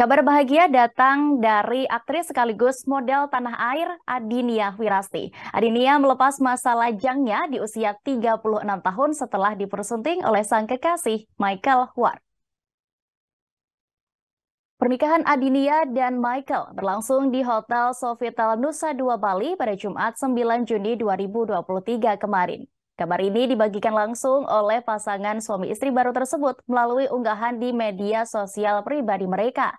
Kabar bahagia datang dari aktris sekaligus model tanah air Adinia Wirasti. Adinia melepas masa lajangnya di usia 36 tahun setelah dipersunting oleh sang kekasih Michael Ward. Pernikahan Adinia dan Michael berlangsung di Hotel Sofitel Nusa Dua Bali pada Jumat 9 Juni 2023 kemarin. Kabar ini dibagikan langsung oleh pasangan suami istri baru tersebut melalui unggahan di media sosial pribadi mereka.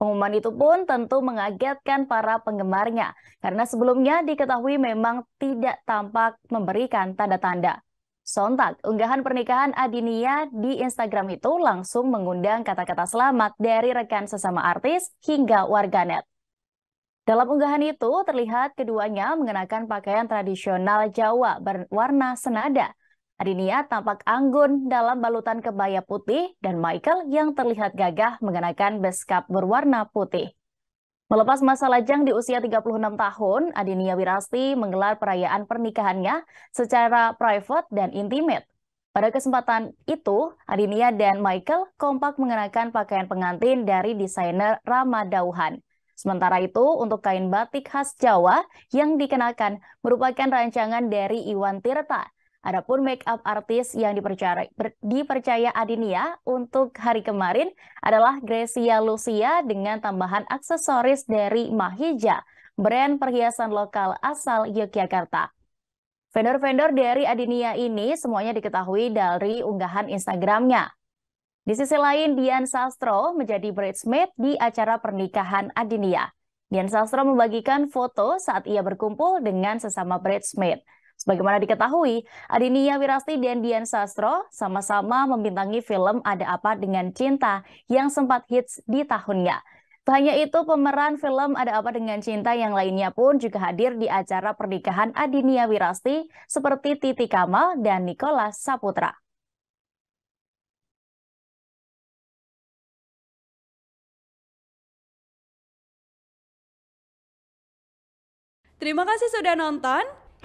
Pengumuman itu pun tentu mengagetkan para penggemarnya, karena sebelumnya diketahui memang tidak tampak memberikan tanda-tanda. Sontak, unggahan pernikahan Adinia di Instagram itu langsung mengundang kata-kata selamat dari rekan sesama artis hingga warganet. Dalam unggahan itu terlihat keduanya mengenakan pakaian tradisional Jawa berwarna senada Adinia tampak anggun dalam balutan kebaya putih dan Michael yang terlihat gagah mengenakan beskap berwarna putih. Melepas masa lajang di usia 36 tahun, Adinia Wirasti menggelar perayaan pernikahannya secara private dan intimate. Pada kesempatan itu, Adinia dan Michael kompak mengenakan pakaian pengantin dari desainer Rama Dauhan. Sementara itu, untuk kain batik khas Jawa yang dikenakan merupakan rancangan dari Iwan Tirta, Adapun make up artis yang dipercaya, dipercaya Adinia untuk hari kemarin adalah Gracia Lucia dengan tambahan aksesoris dari Mahija, brand perhiasan lokal asal Yogyakarta. Vendor-vendor dari Adinia ini semuanya diketahui dari unggahan Instagramnya. Di sisi lain, Dian Sastro menjadi bridesmaid di acara pernikahan Adinia. Dian Sastro membagikan foto saat ia berkumpul dengan sesama bridesmaid. Sebagaimana diketahui, Adinia Wirasti dan Dian Sastro sama-sama membintangi film Ada Apa Dengan Cinta yang sempat hits di tahunnya. Tak hanya itu, pemeran film Ada Apa Dengan Cinta yang lainnya pun juga hadir di acara pernikahan Adinia Wirasti seperti Titi Kamal dan Nikola Saputra. Terima kasih sudah nonton.